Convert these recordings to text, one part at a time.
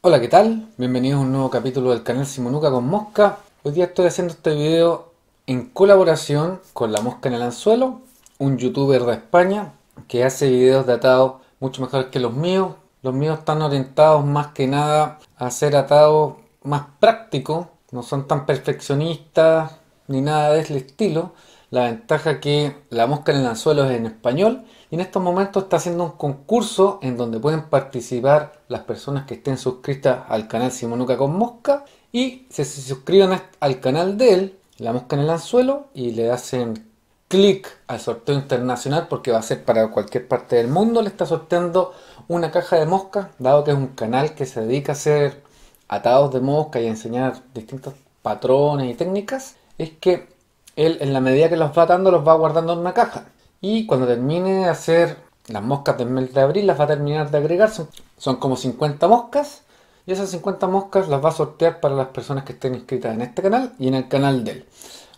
Hola, ¿qué tal? Bienvenidos a un nuevo capítulo del canal Simonuca con Mosca. Hoy día estoy haciendo este video en colaboración con La Mosca en el Anzuelo, un youtuber de España que hace videos atados mucho mejor que los míos. Los míos están orientados más que nada a hacer atados más prácticos, no son tan perfeccionistas ni nada de ese estilo, la ventaja que La Mosca en el Anzuelo es en español y en estos momentos está haciendo un concurso en donde pueden participar las personas que estén suscritas al canal Simonuca con Mosca y se suscriban al canal de él, La Mosca en el Anzuelo, y le hacen clic al sorteo internacional porque va a ser para cualquier parte del mundo. Le está sorteando una caja de mosca, dado que es un canal que se dedica a hacer atados de mosca y a enseñar distintos patrones y técnicas. Es que él en la medida que los va atando los va guardando en una caja. Y cuando termine de hacer las moscas del mes de abril las va a terminar de agregar. Son, como 50 moscas y esas 50 moscas las va a sortear para las personas que estén inscritas en este canal y en el canal de él.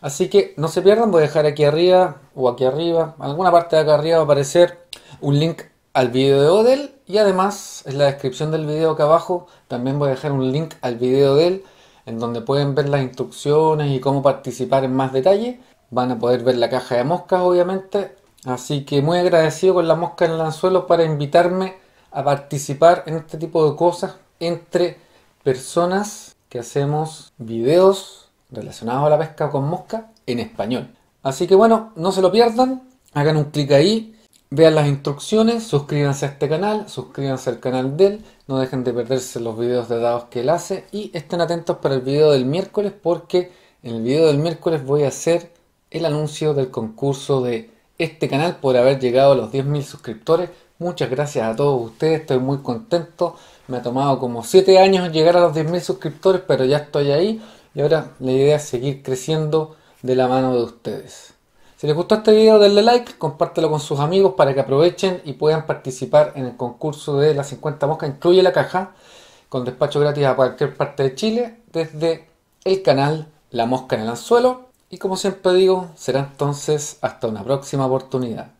Así que no se pierdan, voy a dejar aquí arriba o aquí arriba, alguna parte de acá arriba va a aparecer un link al video de Odell y además en la descripción del video acá abajo también voy a dejar un link al video de él en donde pueden ver las instrucciones y cómo participar en más detalle. Van a poder ver la caja de moscas, obviamente. Así que muy agradecido con la mosca en el anzuelo para invitarme a participar en este tipo de cosas entre personas que hacemos videos relacionados a la pesca con mosca en español. Así que bueno, no se lo pierdan, hagan un clic ahí, Vean las instrucciones, suscríbanse a este canal, suscríbanse al canal de él, no dejen de perderse los videos de dados que él hace y estén atentos para el video del miércoles porque en el video del miércoles voy a hacer el anuncio del concurso de este canal por haber llegado a los 10.000 suscriptores. Muchas gracias a todos ustedes, estoy muy contento. Me ha tomado como 7 años llegar a los 10.000 suscriptores, pero ya estoy ahí y ahora la idea es seguir creciendo de la mano de ustedes. Si les gustó este video denle like, compártelo con sus amigos para que aprovechen y puedan participar en el concurso de las 50 moscas, incluye la caja, con despacho gratis a cualquier parte de Chile, desde el canal La Mosca en el Anzuelo. Y como siempre digo, será entonces hasta una próxima oportunidad.